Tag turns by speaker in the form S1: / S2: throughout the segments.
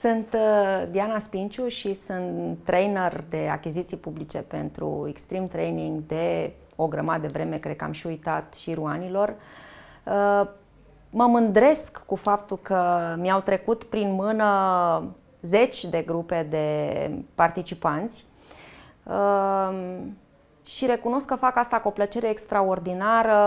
S1: Sunt uh, Diana Spinciu și sunt trainer de achiziții publice pentru Extreme Training de o grămadă de vreme, cred că am și uitat și ruanilor. Uh, mă mândresc cu faptul că mi-au trecut prin mână zeci de grupe de participanți. Uh, și recunosc că fac asta cu o plăcere extraordinară.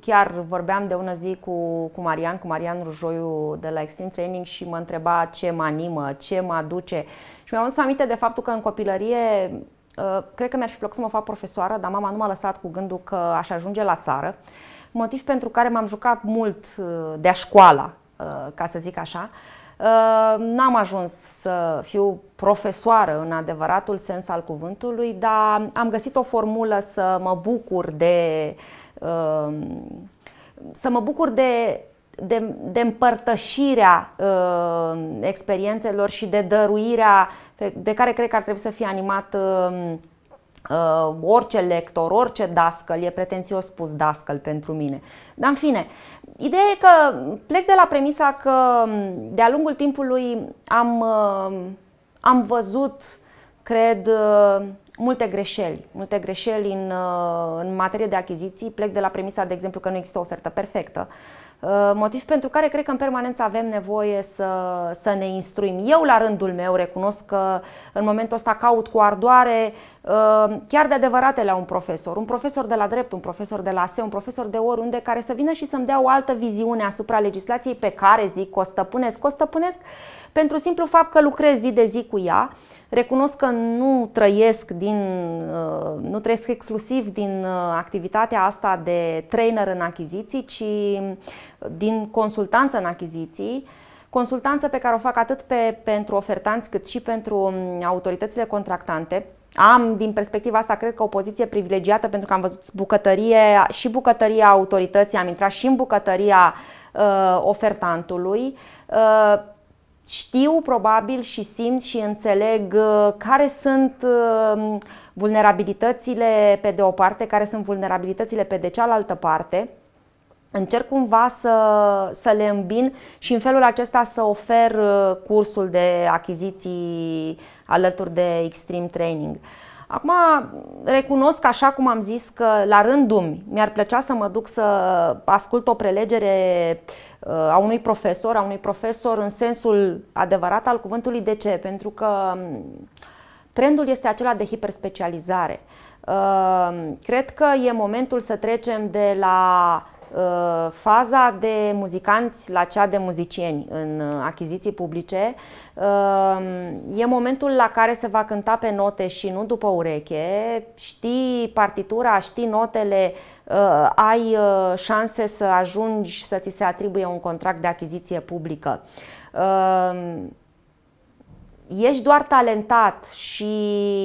S1: Chiar vorbeam de una zi cu, cu Marian, cu Marian Rujoiu de la Extreme Training și mă întreba ce mă animă, ce mă aduce. Și mi-am adus aminte de faptul că în copilărie uh, cred că mi-ar fi plăcut să mă fac profesoară, dar mama nu m-a lăsat cu gândul că aș ajunge la țară. Motiv pentru care m-am jucat mult uh, de-a școala, uh, ca să zic așa. Uh, n-am ajuns să fiu profesoară în adevăratul sens al cuvântului, dar am găsit o formulă să mă bucur de uh, să mă bucur de de, de împărtășirea uh, experiențelor și de dăruirea de care cred că ar trebui să fie animat uh, uh, orice lector, orice dascăl, e pretențios spus dascăl pentru mine. Dar în fine, Ideea e că plec de la premisa că de-a lungul timpului am, uh, am văzut, cred, uh, multe greșeli, multe greșeli în, uh, în materie de achiziții. Plec de la premisa, de exemplu, că nu există o ofertă perfectă. Uh, motiv pentru care cred că în permanență avem nevoie să, să ne instruim. Eu, la rândul meu, recunosc că în momentul ăsta caut cu ardoare uh, chiar de adevărate la un profesor. Un profesor de la drept, un profesor de la SE, un profesor de oriunde care să vină și să-mi dea o altă viziune asupra legislației pe care zic că o stăpânesc. O stăpânesc pentru simplu fapt că lucrez zi de zi cu ea Recunosc că nu trăiesc, din, uh, nu trăiesc exclusiv din uh, activitatea asta de trainer în achiziții, ci uh, din consultanță în achiziții, consultanță pe care o fac atât pe, pentru ofertanți cât și pentru um, autoritățile contractante. Am, din perspectiva asta, cred că o poziție privilegiată pentru că am văzut bucătărie și bucătăria autorității, am intrat și în bucătăria uh, ofertantului. Uh, știu probabil și simt și înțeleg uh, care sunt uh, vulnerabilitățile pe de o parte, care sunt vulnerabilitățile pe de cealaltă parte. Încerc cumva să, să le îmbin și în felul acesta să ofer uh, cursul de achiziții alături de Extreme Training. Uh, Acum recunosc, așa cum am zis, că la rândul mi-ar plăcea să mă duc să ascult o prelegere uh, a unui profesor, a unui profesor în sensul adevărat al cuvântului. De ce? Pentru că um, trendul este acela de hiperspecializare. Uh, cred că e momentul să trecem de la Uh, faza de muzicanți la cea de muzicieni în uh, achiziții publice uh, e momentul la care se va cânta pe note și nu după ureche. Știi partitura, știi notele, ai șanse să ajungi să ți se atribuie un contract de achiziție publică ești doar talentat și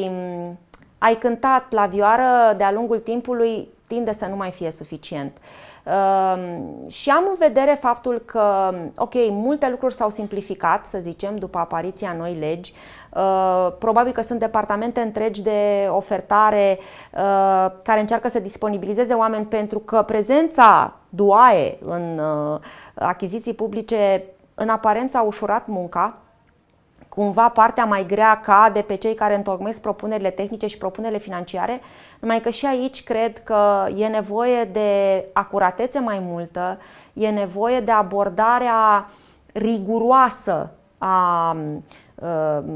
S1: mm, ai cântat la vioară de-a lungul timpului, tinde să nu mai fie suficient. Uh, Ehm, și am în vedere faptul că, ok, multe lucruri s-au simplificat, să zicem, după apariția noi legi. Ehm, probabil că sunt departamente întregi de ofertare ehm, care încearcă să disponibilizeze oameni pentru că prezența duae în achiziții publice în aparență a ușurat munca, cumva partea mai grea cade pe cei care întocmesc propunerile tehnice și propunerile financiare, numai că și aici cred că e nevoie de acuratețe mai multă, e nevoie de abordarea riguroasă a,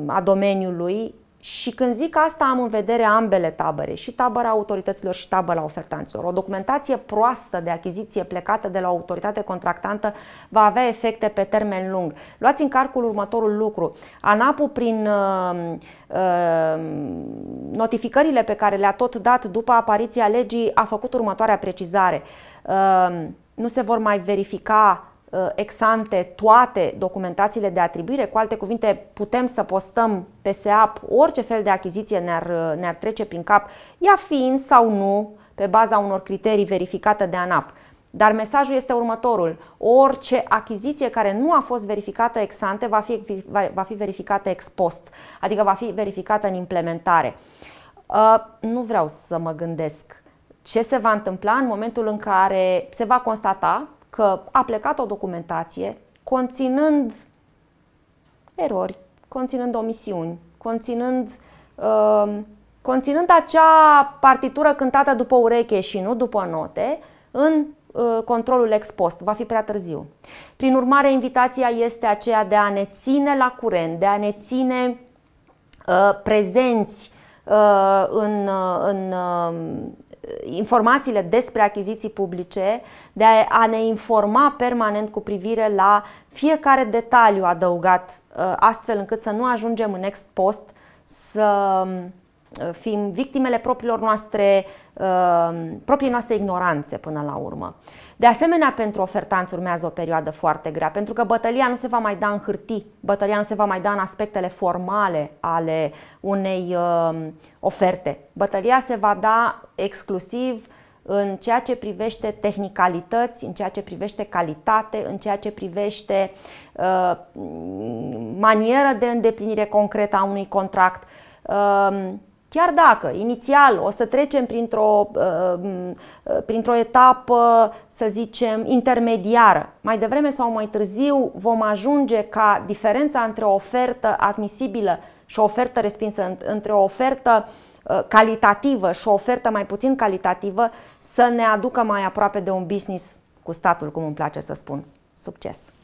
S1: a domeniului și când zic asta, am în vedere ambele tabere, și tabăra autorităților și tabăra ofertanților. O documentație proastă de achiziție plecată de la o autoritate contractantă va avea efecte pe termen lung. Luați în calcul următorul lucru. ANAP-ul, prin uh, uh, notificările pe care le-a tot dat după apariția legii, a făcut următoarea precizare. Uh, nu se vor mai verifica Uh, exante toate documentațiile de atribuire, cu alte cuvinte putem să postăm pe SEAP orice fel de achiziție ne-ar, uh, ne-ar trece prin cap, ea fiind sau nu pe baza unor criterii verificate de ANAP. Dar mesajul este următorul. Orice achiziție care nu a fost verificată ex ante va fi, va fi verificată ex post, adică va fi verificată în implementare. Uh, nu vreau să mă gândesc ce se va întâmpla în momentul în care se va constata că a plecat o documentație conținând erori, conținând omisiuni, conținând, uh, conținând acea partitură cântată după ureche și nu după note, în uh, controlul ex post. Va fi prea târziu. Prin urmare, invitația este aceea de a ne ține la curent, de a ne ține uh, prezenți uh, în, uh, în uh, informațiile despre achiziții publice, de a ne informa permanent cu privire la fiecare detaliu adăugat, uh, astfel încât să nu ajungem în next post să uh, fim victimele propriilor noastre Uh, proprii noastre ignoranțe până la urmă. De asemenea, pentru ofertanți urmează o perioadă foarte grea, pentru că bătălia nu se va mai da în hârtii, bătălia nu se va mai da în aspectele formale ale unei uh, oferte. Bătălia se va da exclusiv în ceea ce privește tehnicalități, în ceea ce privește calitate, în ceea ce privește uh, manieră de îndeplinire concretă a unui contract. Uh, Chiar dacă inițial o să trecem printr-o, uh, uh, printr-o etapă, să zicem, intermediară, mai devreme sau mai târziu vom ajunge ca diferența între o ofertă admisibilă și o ofertă respinsă, între o ofertă uh, calitativă și o ofertă mai puțin calitativă să ne aducă mai aproape de un business cu statul, cum îmi place să spun. Succes!